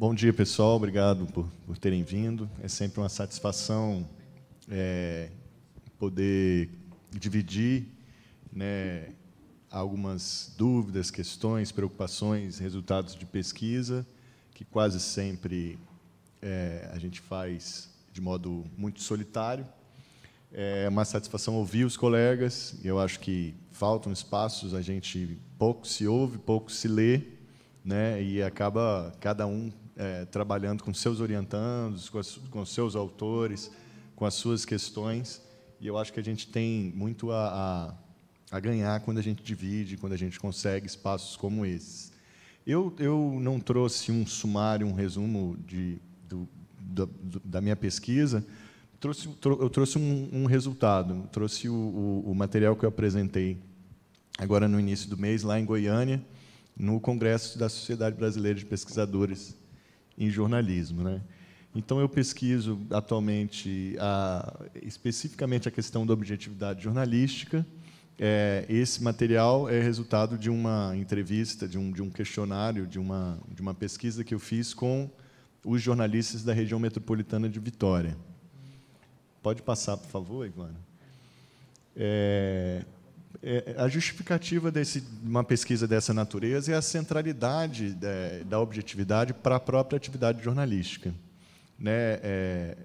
Bom dia, pessoal. Obrigado por, por terem vindo. É sempre uma satisfação é, poder dividir né, algumas dúvidas, questões, preocupações, resultados de pesquisa, que quase sempre é, a gente faz de modo muito solitário. É uma satisfação ouvir os colegas, eu acho que faltam espaços, a gente pouco se ouve, pouco se lê, né, e acaba cada um é, trabalhando com seus orientandos, com, as, com seus autores, com as suas questões. E eu acho que a gente tem muito a, a, a ganhar quando a gente divide, quando a gente consegue espaços como esses. Eu, eu não trouxe um sumário, um resumo de, do, da, da minha pesquisa, trouxe, eu trouxe um, um resultado, trouxe o, o, o, material que eu apresentei agora no início do mês, lá em Goiânia, no Congresso da Sociedade Brasileira de Pesquisadores em jornalismo. Né? Então, eu pesquiso atualmente a, especificamente a questão da objetividade jornalística. É, esse material é resultado de uma entrevista, de um, de um questionário, de uma, de uma pesquisa que eu fiz com os jornalistas da região metropolitana de Vitória. Pode passar, por favor, Ivana. É, é, a justificativa de uma pesquisa dessa natureza é a centralidade é, da objetividade para a própria atividade jornalística. Né? É, é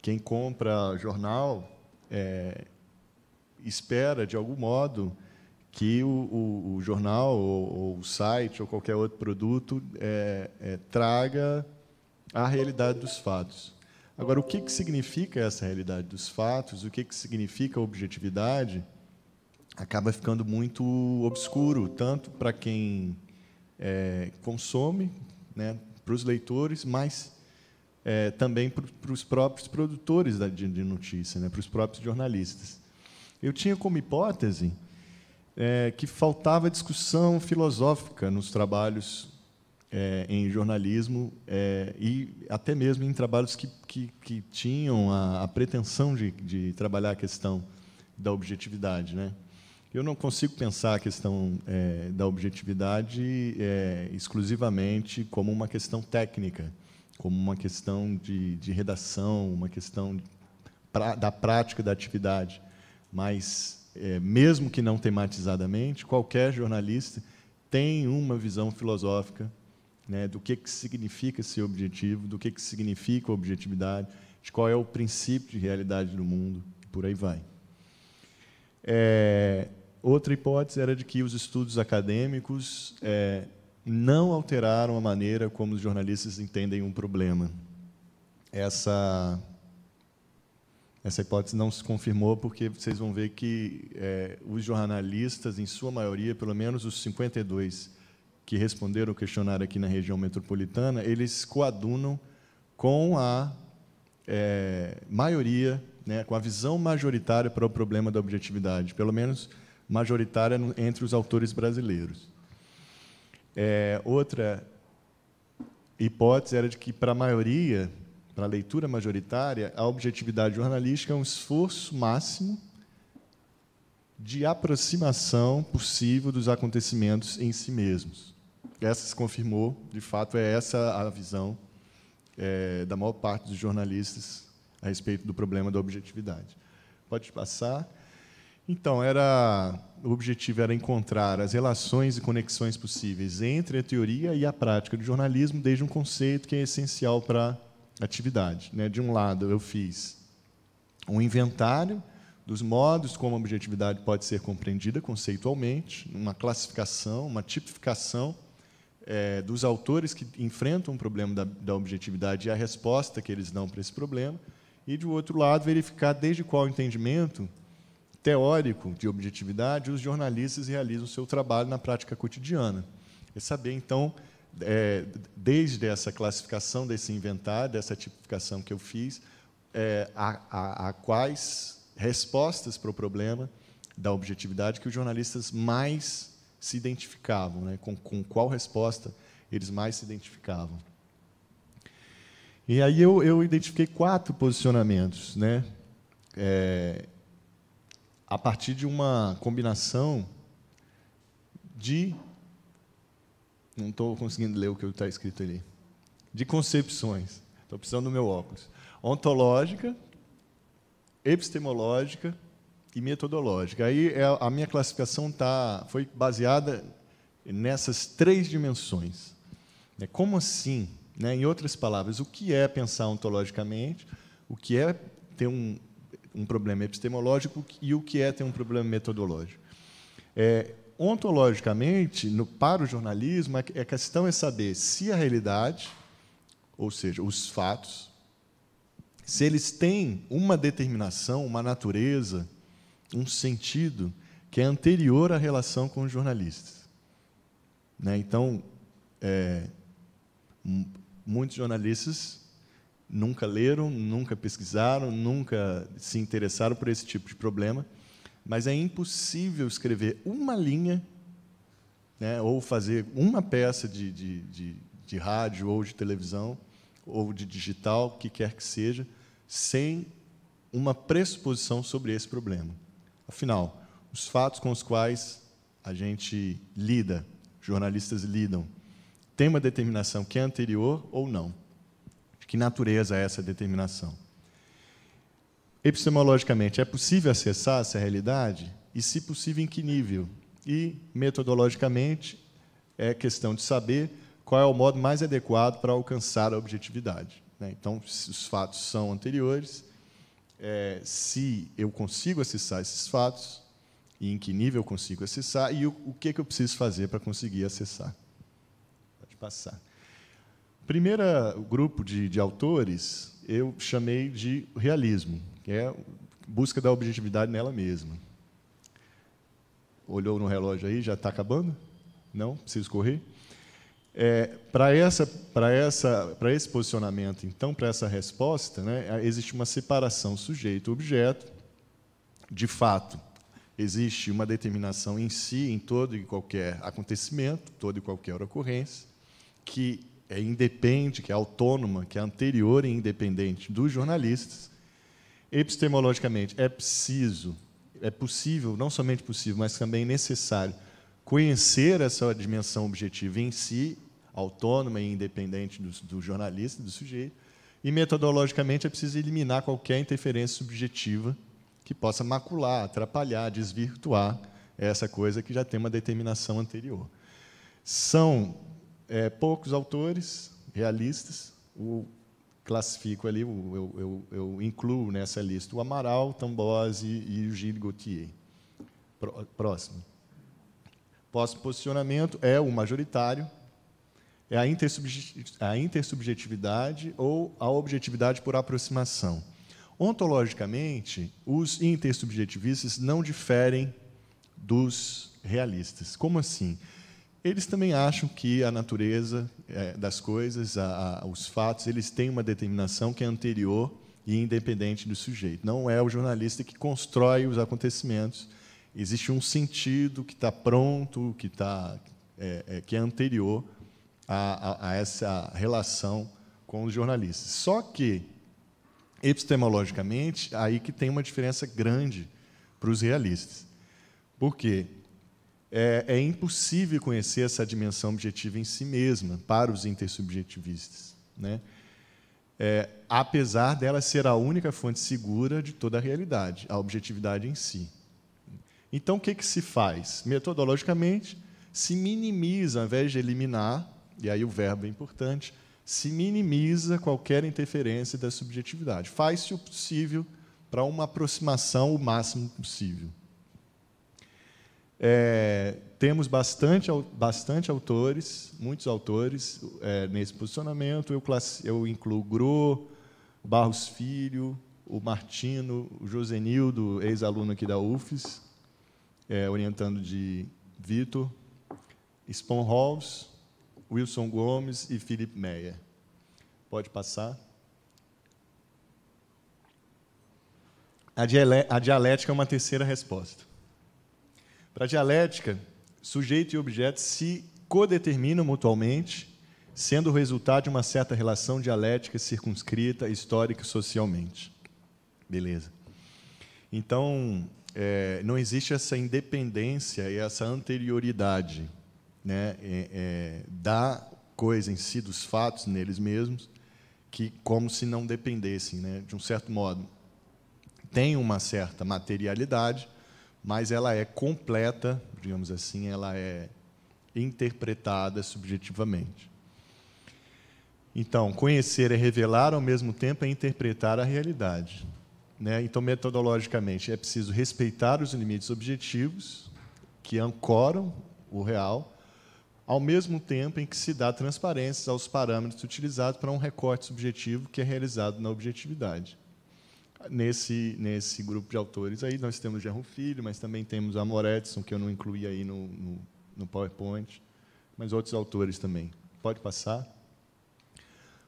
quem compra jornal é, espera, de algum modo, que o, o, o jornal ou, ou, o site ou qualquer outro produto traga a realidade dos fatos. Agora, o que, que significa essa realidade dos fatos? O que, que significa a objetividade? acaba ficando muito obscuro, tanto para quem é, consome, né, para os leitores, mas é, também para os próprios produtores da, de, de, notícia, né, para os próprios jornalistas. Eu tinha como hipótese é, que faltava discussão filosófica nos trabalhos é, em jornalismo é, e até mesmo em trabalhos que, que, que tinham a, a pretensão de, de trabalhar a questão da objetividade, né? Eu não consigo pensar a questão é, da objetividade é, exclusivamente como uma questão técnica, como uma questão de, de redação, uma questão pra, da prática da atividade. Mas, é, mesmo que não tematizadamente, qualquer jornalista tem uma visão filosófica né, do que, que significa ser objetivo, do que, que significa objetividade, de qual é o princípio de realidade do mundo, e por aí vai. É, Outra hipótese era de que os estudos acadêmicos é, não alteraram a maneira como os jornalistas entendem um problema. Essa, essa hipótese não se confirmou, porque vocês vão ver que é, os jornalistas, em sua maioria, pelo menos os 52 que responderam o questionário aqui na região metropolitana, eles coadunam com a é, maioria, né, com a visão majoritária para o problema da objetividade. Pelo menos majoritária entre os autores brasileiros. É, outra hipótese era de que, para a maioria, para a leitura majoritária, a objetividade jornalística é um esforço máximo de aproximação possível dos acontecimentos em si mesmos. Essa se confirmou, de fato, é essa a visão é, da maior parte dos jornalistas a respeito do problema da objetividade. Pode passar. Então, era o objetivo era encontrar as relações e conexões possíveis entre a teoria e a prática do jornalismo, desde um conceito que é essencial para a atividade. Né? De um lado, eu fiz um inventário dos modos como a objetividade pode ser compreendida conceitualmente, uma classificação, uma tipificação é, dos autores que enfrentam o problema da, da objetividade e a resposta que eles dão para esse problema, e, de outro lado, verificar desde qual entendimento teórico de objetividade, os jornalistas realizam seu trabalho na prática cotidiana. É saber, então, é, desde essa classificação, desse inventário, dessa tipificação que eu fiz, é, a, a, a quais respostas para o problema da objetividade que os jornalistas mais se identificavam, né? com, com qual resposta eles mais se identificavam. E aí eu, eu identifiquei quatro posicionamentos. Né? É, a partir de uma combinação de. Não estou conseguindo ler o que está escrito ali. De concepções. Estou precisando do meu óculos. Ontológica, epistemológica e metodológica. Aí é, a minha classificação tá, foi baseada nessas três dimensões. É, como assim? Né, em outras palavras, o que é pensar ontologicamente? O que é ter um, um problema epistemológico e o que é ter um problema metodológico. É, ontologicamente, no, para o jornalismo, a, é, a é questão é saber se a realidade, ou seja, os fatos, se eles têm uma determinação, uma natureza, um sentido que é anterior à relação com os jornalistas. Né? Então, é, muitos jornalistas nunca leram, nunca pesquisaram, nunca se interessaram por esse tipo de problema, mas é impossível escrever uma linha né, ou fazer uma peça de, de, de, de rádio ou de televisão ou de digital, o que quer que seja, sem uma pressuposição sobre esse problema. Afinal, os fatos com os quais a gente lida, jornalistas lidam, tem uma determinação que é anterior ou não. De que natureza é essa determinação? Epistemologicamente, é possível acessar essa realidade? E, se possível, em que nível? E, metodologicamente, é questão de saber qual é o modo mais adequado para alcançar a objetividade. Né? Então, se os fatos são anteriores, é, se eu consigo acessar esses fatos, e em que nível eu consigo acessar, e o, que, é que eu preciso fazer para conseguir acessar. Pode passar. Primeiro grupo de, de autores eu chamei de realismo, que é busca da objetividade nela mesma. Olhou no relógio aí, já está acabando? Não? Preciso correr? É, para essa, para essa, para esse posicionamento, então, para essa resposta, né, é, existe uma separação sujeito-objeto. De fato, existe uma determinação em si, em todo e qualquer acontecimento, toda e qualquer ocorrência, que é independente, que é autônoma, que é anterior e independente dos jornalistas, epistemologicamente é preciso, é possível, não somente possível, mas também necessário conhecer essa dimensão objetiva em si, autônoma e independente do, do jornalista, do sujeito, e metodologicamente é preciso eliminar qualquer interferência subjetiva que possa macular, atrapalhar, desvirtuar essa coisa que já tem uma determinação anterior. São é, poucos autores realistas. O classifico ali, eu, eu, eu, incluo nessa lista o Amaral, Tambose e o Gilles Gauthier. Próximo. Próximo posicionamento é o majoritário, é a, intersubjet... a intersubjetividade ou a objetividade por aproximação. Ontologicamente, os intersubjetivistas não diferem dos realistas. Como assim? eles também acham que a natureza é, das coisas, a, a, os fatos, eles têm uma determinação que é anterior e independente do sujeito. Não é o jornalista que constrói os acontecimentos. Existe um sentido que está pronto, que, está é, é, que é anterior a, a, essa relação com os jornalistas. Só que, epistemologicamente, aí que tem uma diferença grande para os realistas. Por quê? é, é impossível conhecer essa dimensão objetiva em si mesma, para os intersubjetivistas. Né? É, apesar dela ser a única fonte segura de toda a realidade, a objetividade em si. Então, o que, que se faz? Metodologicamente, se minimiza, ao invés de eliminar, e aí o verbo é importante, se minimiza qualquer interferência da subjetividade. Faz-se o possível para uma aproximação o máximo possível. É, temos bastante, bastante autores, muitos autores é, nesse posicionamento. Eu, eu incluo Gro, Barros Filho, o Martino, o Josenildo, ex-aluno aqui da UFES, é, orientando de Vitor, Spon Halls, Wilson Gomes e Felipe Meyer. Pode passar. A dialética é uma terceira resposta. Para a dialética, sujeito e objeto se codeterminam mutualmente, sendo o resultado de uma certa relação dialética circunscrita, histórica e socialmente. Beleza. Então, é, não existe essa independência e essa anterioridade né, é, é, da coisa em si, dos fatos neles mesmos, que como se não dependessem, né, de um certo modo. Tem uma certa materialidade, mas ela é completa, digamos assim, ela é interpretada subjetivamente. Então, conhecer é revelar, ao mesmo tempo é interpretar a realidade. Né? Então, metodologicamente, é preciso respeitar os limites objetivos que ancoram o real, ao mesmo tempo em que se dá transparência aos parâmetros utilizados para um recorte subjetivo que é realizado na objetividade nesse, nesse grupo de autores aí, nós temos Gerro Filho, mas também temos a Moretson, que eu não incluí aí no, no, no PowerPoint, mas outros autores também. Pode passar.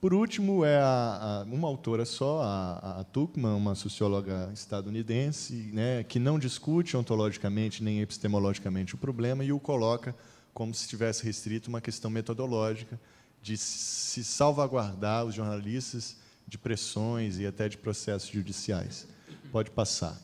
Por último, é a, a, uma autora só, a, a Tuchman, uma socióloga estadunidense, né, que não discute ontologicamente nem epistemologicamente o problema e o coloca como se estivesse restrito uma questão metodológica de se salvaguardar os jornalistas de pressões e até de processos judiciais. Pode passar.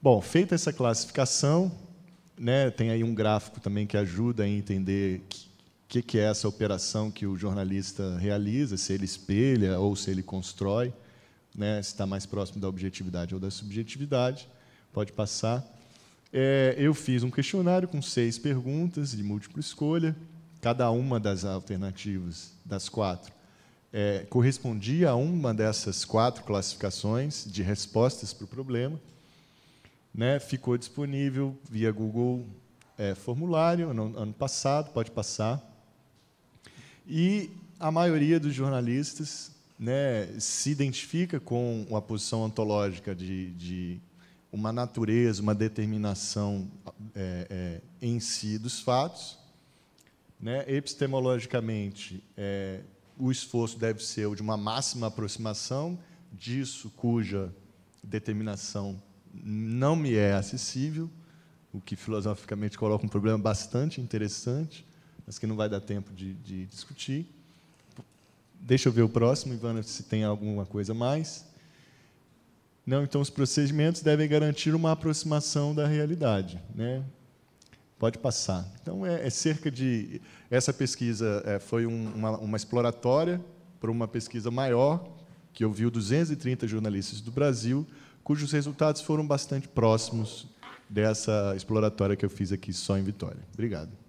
Bom, feita essa classificação, né, tem aí um gráfico também que ajuda a entender o que, que, é essa operação que o jornalista realiza, se ele espelha ou se ele constrói, né, se está mais próximo da objetividade ou da subjetividade. Pode passar. É, eu fiz um questionário com seis perguntas de múltipla escolha, cada uma das alternativas, das quatro, é, correspondia a uma dessas quatro classificações de respostas para o problema, né, ficou disponível via Google é, Formulário ano, ano passado, pode passar. E a maioria dos jornalistas né, se identifica com a posição ontológica de, de uma natureza, uma determinação é, é, em si dos fatos. Né? Epistemologicamente, é, o esforço deve ser o de uma máxima aproximação disso cuja determinação não me é acessível, o que filosoficamente coloca um problema bastante interessante, mas que não vai dar tempo de, de discutir. Deixa eu ver o próximo, Ivana, se tem alguma coisa mais. Não, então os procedimentos devem garantir uma aproximação da realidade, né? Pode passar. Então, é, é cerca de. Essa pesquisa é, foi um, uma, uma exploratória para uma pesquisa maior, que ouviu 230 jornalistas do Brasil, cujos resultados foram bastante próximos dessa exploratória que eu fiz aqui só em Vitória. Obrigado.